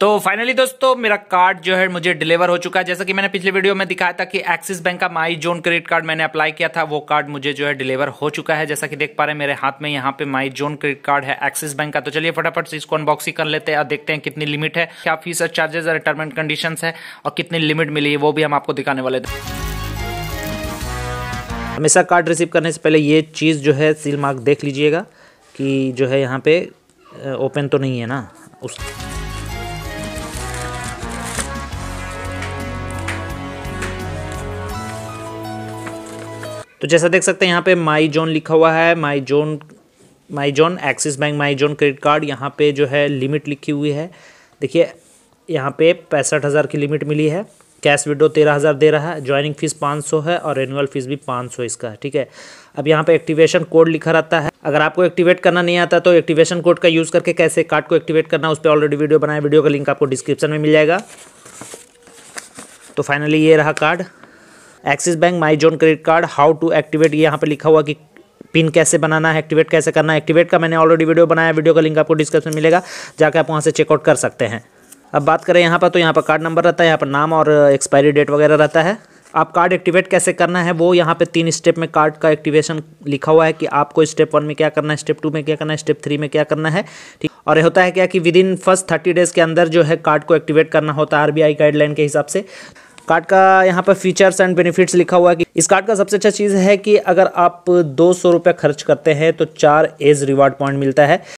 तो फाइनली दोस्तों मेरा कार्ड जो है मुझे डिलीवर हो चुका है जैसा कि मैंने पिछले वीडियो में दिखाया था कि एक्सिस बैंक का माई जोन क्रेडिट कार्ड मैंने अप्लाई किया था वो कार्ड मुझे जो है डिलीवर हो चुका है जैसा कि देख पा रहे हैं मेरे हाथ में यहाँ पे माई जोन क्रेडिट कार्ड है एक्सिस बैंक का तो चलिए फटाफट से इसको अनबॉक्सिंग कर लेते हैं और देखते हैं कितनी लिमिट है क्या फीस और चार्जेस और टर्म एंड कंडीशन है और कितनी लिमिट मिली है वो भी हम आपको दिखाने वाले थे हमेशा कार्ड रिसीव करने से पहले ये चीज़ जो है सील मार्क देख लीजिएगा कि जो है यहाँ पे ओपन तो नहीं है ना उस तो जैसा देख सकते हैं यहाँ पे माई जोन लिखा हुआ है my zone my zone Axis bank my zone credit card यहाँ पे जो है लिमिट लिखी हुई है देखिए यहाँ पे पैंसठ हज़ार की लिमिट मिली है कैश विड्रो तेरह हज़ार दे रहा है ज्वाइनिंग फीस पाँच सौ है और एनुअल फीस भी पाँच सौ इसका है ठीक है अब यहाँ पे एक्टिवेशन कोड लिखा रहता है अगर आपको एक्टिवेट करना नहीं आता तो एक्टिवेशन कोड का यूज़ करके कैसे कार्ड को एक्टिवेट करना उस पर ऑलरेडी वीडियो बनाया वीडियो का लिंक आपको डिस्क्रिप्शन में मिल जाएगा तो फाइनली ये रहा card Axis bank my zone credit card how to activate ये यहाँ पर लिखा हुआ कि पिन कैसे बनाना है एक्टिवेट कैसे करना है एक्टिवेट का मैंने ऑलरेडी वीडियो बनाया वीडियो का लिंक आपको डिस्क्रिप्शन मिलेगा जाकर आप वहाँ से चेकआउट कर सकते हैं अब बात करें यहाँ पर तो यहाँ पर कार्ड नंबर रहता है यहाँ पर नाम और एक्सपायरी uh, डेट वगैरह रहता है आप कार्ड एक्टिवेट कैसे करना है वो यहाँ पे तीन स्टेप में कार्ड का एक्टिवेशन लिखा हुआ है कि आपको स्टेप वन में क्या करना है स्टेप टू में क्या करना है स्टेप थ्री में क्या करना है ठीक और ये होता है क्या कि within first thirty days के अंदर जो है कार्ड को एक्टिवेट करना होता है आरबीआई गाइडलाइन के हिसाब से कार्ड का यहाँ पर फीचर्स एंड बेनिफिट्स लिखा हुआ है कि इस कार्ड का सबसे अच्छा चीज़ है कि अगर आप दो सौ रुपये खर्च करते हैं तो चार एज रिवार्ड पॉइंट मिलता है